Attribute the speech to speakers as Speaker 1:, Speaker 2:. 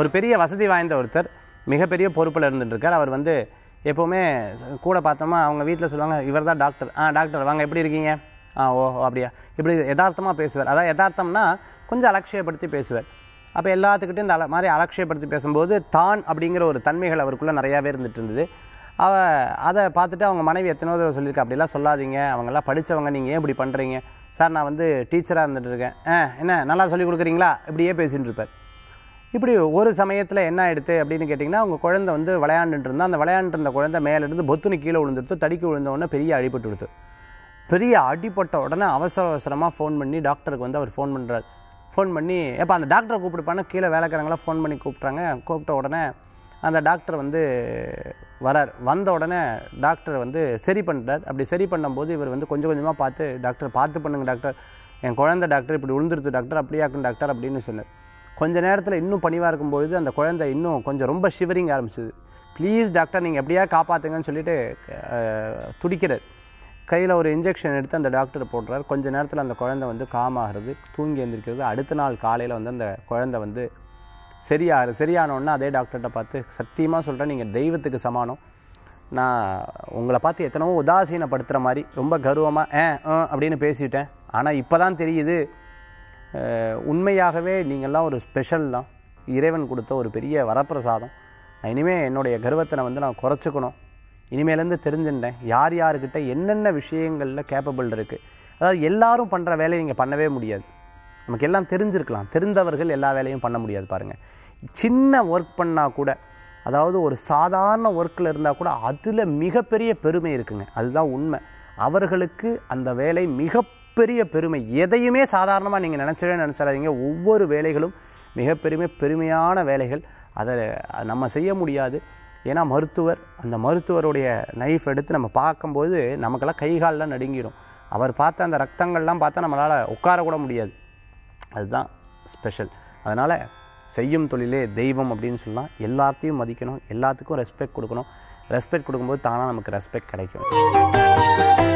Speaker 1: ஒரு பெரிய வசதி வாய்ந்த ஒருத்தர் மிகப்பெரிய பொறுப்பில் இருந்துட்டுருக்கார் அவர் வந்து எப்போவுமே கூட பார்த்தோமா அவங்க வீட்டில் சொல்லுவாங்க இவர் தான் டாக்டர் ஆ டாக்டர் வாங்க எப்படி இருக்கீங்க ஆ ஓ அப்படியா இப்படி யதார்த்தமாக பேசுவார் அதான் யதார்த்தம்னா கொஞ்சம் அலட்சியப்படுத்தி பேசுவார் அப்போ எல்லாத்துக்கிட்டையும் இந்த அல மாதிரி அலட்சியப்படுத்தி பேசும்போது தான் அப்படிங்கிற ஒரு தன்மைகள் அவருக்குள்ளே நிறையாவே இருந்துகிட்டு இருந்தது அவ அதை பார்த்துட்டு அவங்க மனைவி எத்தனை தடவை சொல்லியிருக்கா அப்படிலாம் சொல்லாதீங்க அவங்கெல்லாம் படித்தவங்க நீங்கள் ஏன் இப்படி பண்ணுறீங்க சார் நான் வந்து டீச்சராக இருந்துகிட்டு இருக்கேன் ஆ என்ன நல்லா சொல்லிக் கொடுக்குறீங்களா இப்படியே பேசிகிட்டு இருப்பார் இப்படி ஒரு சமயத்தில் என்ன ஆயிடுது அப்படின்னு கேட்டிங்கன்னா அவங்க குழந்தை வந்து விளையாண்டுட்டு இருந்தால் அந்த விளையாண்டு இருந்த குழந்தை மேலேருந்து பொத்துனு கீழே விழுந்துடுத்து தடிக்கு விழுந்தவுடனே பெரிய அடிபட்டு விடுத்து பெரிய அடிப்பட்ட உடனே அவசர அவசரமாக ஃபோன் பண்ணி டாக்டருக்கு வந்து அவர் ஃபோன் பண்ணுறாரு ஃபோன் பண்ணி எப்போ அந்த டாக்டரை கூப்பிடுப்பானே கீழே வேலைக்காரங்களாம் ஃபோன் பண்ணி கூப்பிட்றாங்க கூப்பிட்ட உடனே அந்த டாக்டர் வந்து வரார் வந்த உடனே டாக்டர் வந்து சரி பண்ணுறார் அப்படி சரி பண்ணும்போது இவர் வந்து கொஞ்சம் கொஞ்சமாக பார்த்து டாக்டர் பார்த்து பண்ணுங்க டாக்டர் என் குழந்த டாக்டர் இப்படி விழுந்துருச்சு டாக்டர் அப்படியாக்கும் டாக்டர் அப்படின்னு சொன்னார் கொஞ்ச நேரத்தில் இன்னும் பணிவாக இருக்கும்பொழுது அந்த குழந்தை இன்னும் கொஞ்சம் ரொம்ப ஷிவரிங் ஆரம்பிச்சிது ப்ளீஸ் டாக்டர் நீங்கள் எப்படியா காப்பாற்றுங்கன்னு சொல்லிட்டு துடிக்கிறார் கையில் ஒரு இன்ஜெக்ஷன் எடுத்து அந்த டாக்டர் போடுறார் கொஞ்ச நேரத்தில் அந்த குழந்தை வந்து காமாகிறது தூங்கி எழுந்திருக்கிறது அடுத்த நாள் காலையில் வந்து அந்த குழந்தை வந்து சரியாக சரியானோன்னா அதே டாக்டர்கிட்ட பார்த்து சத்தியமாக சொல்கிறேன் நீங்கள் தெய்வத்துக்கு சமானம் நான் உங்களை பார்த்து எத்தனவோ உதாசீனப்படுத்துகிற மாதிரி ரொம்ப கர்வமாக ஏ அப்படின்னு பேசிவிட்டேன் ஆனால் இப்போ தான் தெரியுது உண்மையாகவே நீங்கள்லாம் ஒரு ஸ்பெஷல் தான் இறைவன் கொடுத்த ஒரு பெரிய வரப்பிரசாதம் நான் இனிமேல் என்னுடைய கர்வத்தை வந்து நான் குறைச்சிக்கணும் இனிமேலேருந்து தெரிஞ்சுட்டேன் யார் யாருக்கிட்ட என்னென்ன விஷயங்களில் கேப்பபிள் இருக்குது அதாவது எல்லாரும் பண்ணுற வேலையை நீங்கள் பண்ணவே முடியாது நமக்கு எல்லாம் தெரிஞ்சிருக்கலாம் தெரிந்தவர்கள் எல்லா வேலையும் பண்ண முடியாது பாருங்கள் சின்ன ஒர்க் பண்ணால் கூட அதாவது ஒரு சாதாரண ஒர்க்கில் இருந்தால் கூட அதில் மிகப்பெரிய பெருமை இருக்குங்க அதுதான் உண்மை அவர்களுக்கு அந்த வேலை மிக மிகப்பெரிய பெருமை எதையுமே சாதாரணமாக நீங்கள் நினச்சதே நினச்சிடாதீங்க ஒவ்வொரு வேலைகளும் மிகப்பெருமை பெருமையான வேலைகள் அதை நம்ம செய்ய முடியாது ஏன்னா மருத்துவர் அந்த மருத்துவருடைய நைஃப் எடுத்து நம்ம பார்க்கும்போது நமக்கெல்லாம் கை நடுங்கிடும் அவர் பார்த்த அந்த ரத்தங்கள்லாம் பார்த்தா நம்மளால் உட்காரக்கூட முடியாது அதுதான் ஸ்பெஷல் அதனால் செய்யும் தொழிலே தெய்வம் அப்படின்னு சொல்லலாம் எல்லாத்தையும் மதிக்கணும் எல்லாத்துக்கும் ரெஸ்பெக்ட் கொடுக்கணும் ரெஸ்பெக்ட் கொடுக்கும்போது தானாக நமக்கு ரெஸ்பெக்ட் கிடைக்கும்